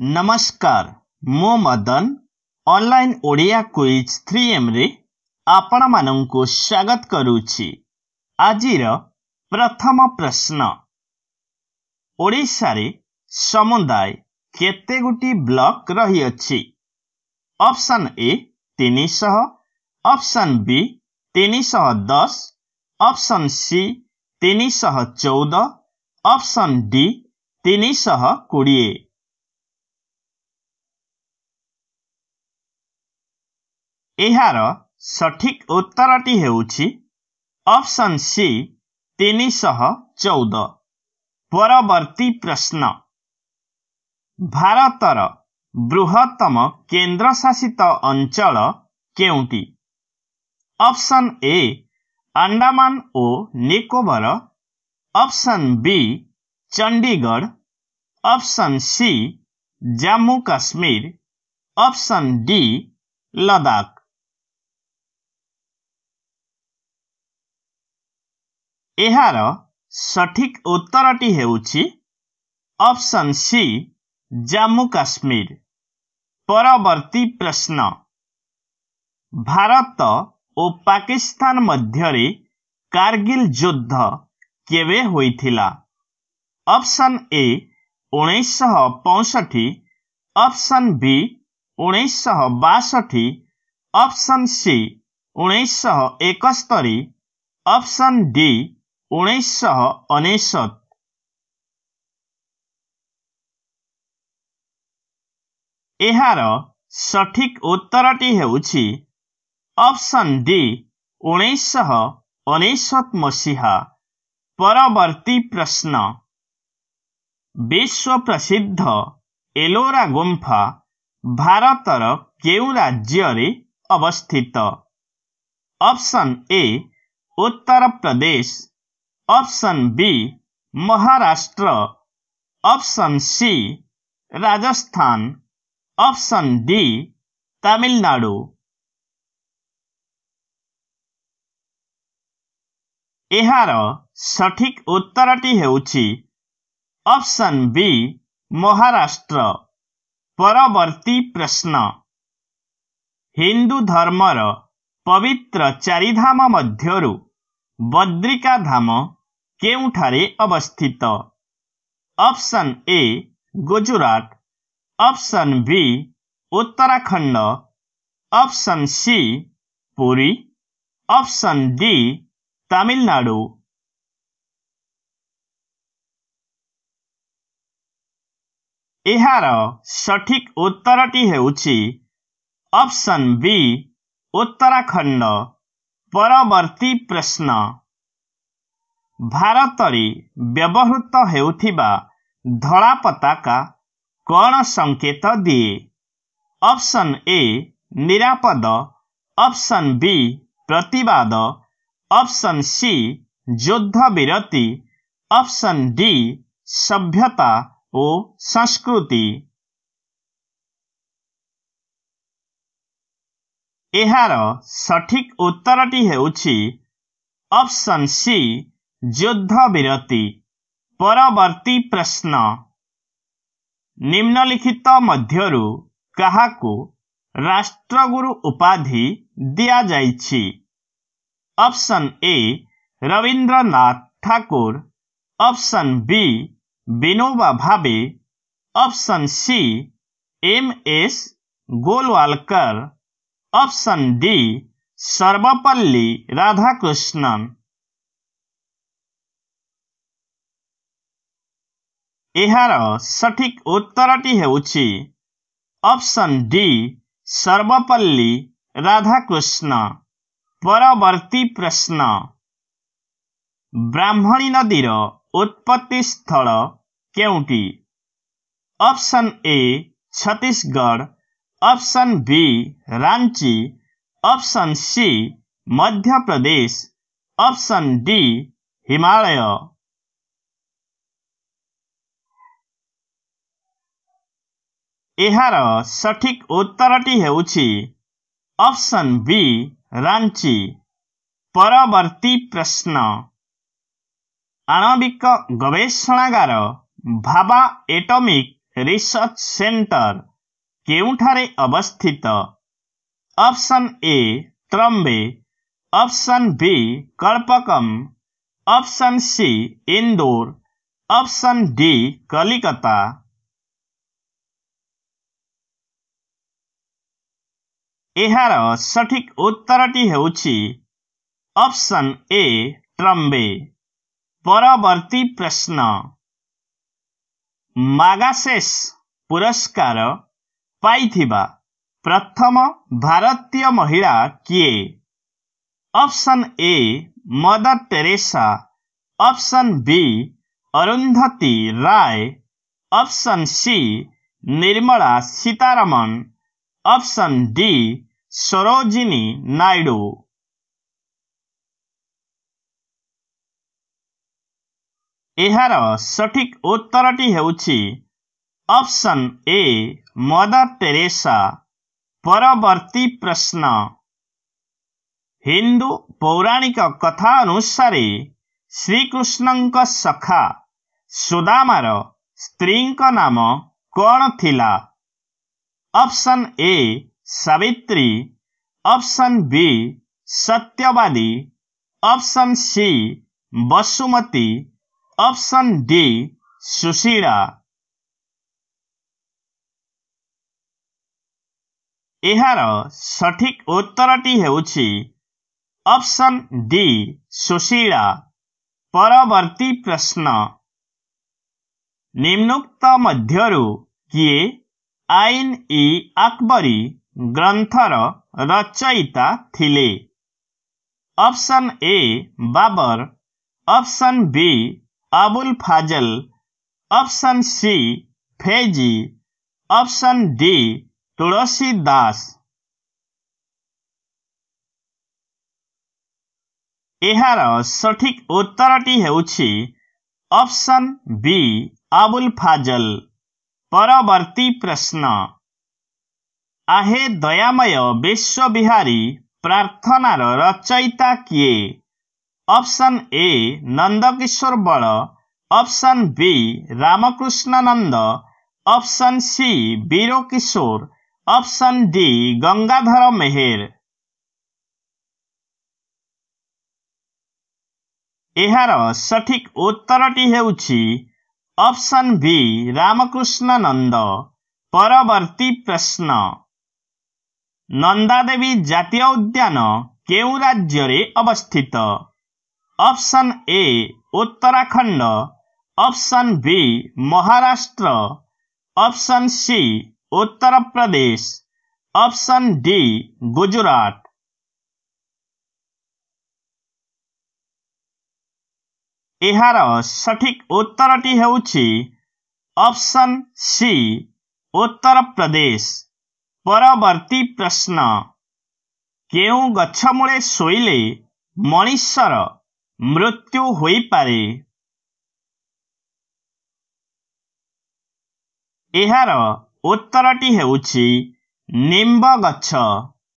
नमस्कार मो मदन online Odia quiz three M रे आपण मान को स्वागत करूची आज प्रथम प्रश्न ओडिशा रे समुदाय केते गुटी ब्लक रही अछि ऑप्शन ए तीन सौ ऑप्शन बी तीन सौ दस ऑप्शन सी तीन सौ चौदह ऑप्शन डी तीन सौ कोड़े यार सठिक उत्तर ऑप्शन सी तीन शह चौद परवर्ती प्रश्न भारतर बृहत्तम केन्द्रशासित अंचल के ऑप्शन ए आंडामान ओ Nicobar option B Chandigarh option C Jammu Kashmir option D Ladakh सठिक उत्तर सी जम्मू काश्मीर परवर्ती प्रश्न भारत पाकिस्तान कारगिल युद्ध केवला ऑप्शन ए उन्सठी ऑप्शन बी उन्सठी ऑप्शन सी उन्स्तरी ऑप्शन डी सठिक उत्तर ट उन्त म परवर्ती प्रश्न विश्व प्रसिद्ध एलोरा गुम्फा भारतर के अवस्थित option A Uttar Pradesh option B Maharashtra option C Rajasthan option D Tamil Nadu ইহാര সঠিক উত্তরটি হেউছি অপশন বি মহারাষ্ট্র পরবর্তী প্রশ্ন হিন্দু ধর্মৰ পবিত্র চারিধাম মধ্যৰ ବଦ୍ରିକା ଧାମ କେଉଁଠାରେ ଅବସ୍ଥିତ option A Gujarat option B Uttarakhand option C Puri option D Tamil Nadu ଏହାର ସଠିକ୍ ଉତ୍ତରଟି ହେଉଛି ଅପସନ୍ ବି ଉତ୍ତରାଖଣ୍ଡ परवर्ती प्रश्न भारत व्यवहृत हो धला पताका कौन संकेत दिए ऑप्शन ए निरापद ऑप्शन बी प्रतिवाद ऑप्शन सी युद्ध विरती ऑप्शन डी सभ्यता और संस्कृति এharo সঠিক উত্তরটি হেউছি অপশন সি যুদ্ধবিরতি পরবর্তী প্রশ্ন নিম্নলিখিত মধ্যরু কahaକୁ রাষ্ট্রগুরু উপাধি দিয়া যাইছি option A Rabindranath Tagore option B Vinoba Bhave option C M S Golwalkar option D Sarvepalli Radhakrishnan यार सठिक उत्तर टी ऑप्शन डी सर्वपल्ली राधाकृष्ण परवर्ती प्रश्न ब्राह्मणी नदी उत्पत्ति स्थल क्योंटी option A Chhattisgarh option B Ranchi option C Madhya Pradesh option D Himalaya यार सठिक उत्तरटी ऑप्शन बी रांची परवर्ती प्रश्न आणविक गवेषणागार भाबा एटॉमिक रिसर्च सेंटर के अवस्थित option A Trombay option B कल्पकम option C Indore option D Kolkata यार सठिक उत्तरटी ऑप्शन ए ट्रम्बे परवर्ती प्रश्न मागासेस पुरस्कार ପାଇଥିବା ପ୍ରଥମ ଭାରତୀୟ ମହିଳା କିଏ option A mother Teresa option B Arundhati Roy option C Nirmala Sitharaman option D Sarojini Naidu ଏହାର ସଠିକ୍ ଉତ୍ତରଟି ହେଉଛି ଅପସନ୍ ଏ मदर टेरेसा परवर्ती प्रश्न हिंदू पौराणिक कथा अनुसार श्रीकृष्ण सखा सुदामार स्त्री नाम कौन थिला? Option A Savitri option B Satyabadi option C Basumati option D Sushila ଏହାର ସଠିକ୍ ଉତ୍ତରଟି ହେଉଛି ଅପସନ୍ ଡି ସୁଶୀଳା ପରବର୍ତ୍ତୀ ପ୍ରଶ୍ନ ନିମ୍ନୋକ୍ତ ମଧ୍ୟରୁ କିଏ ଆଇନ୍ ଇ ଆକବରୀ ଗ୍ରନ୍ଥର ରଚୟିତା ଥିଲେ option A Babur option B Abul Fazal option C Faizi option D Tulsi Das Abul Fazal प्रश्न आहे दयामय विश्वविहारी प्रार्थनार रचयिता किए option A Nandakishore Bal option B Ramakrishna Nanda option C Bir Kishore option D Gangadhar Meher यार सठिक उत्तर टी ऑप्शन बी रामकृष्ण नंद परवर्ती प्रश्न नंदादेवी जातीय उद्यान के राज्य अवस्थित option A Uttarakhand option B Maharashtra option C Uttar Pradesh option D Gujarat ଏହାର ସଠିକ୍ ଉତ୍ତରଟି ହେଉଛି ଅପସନ୍ ସି ଉତ୍ତରପ୍ରଦେଶ ପରବର୍ତ୍ତୀ ପ୍ରଶ୍ନ କେଉଁ ଗଛ ମୂଳେ ଶୋଇଲେ ମଣିଷର ମୃତ୍ୟୁ ହୋଇପାରେ ଏହାର उत्तरटी हेउछि निम्ब गच्छ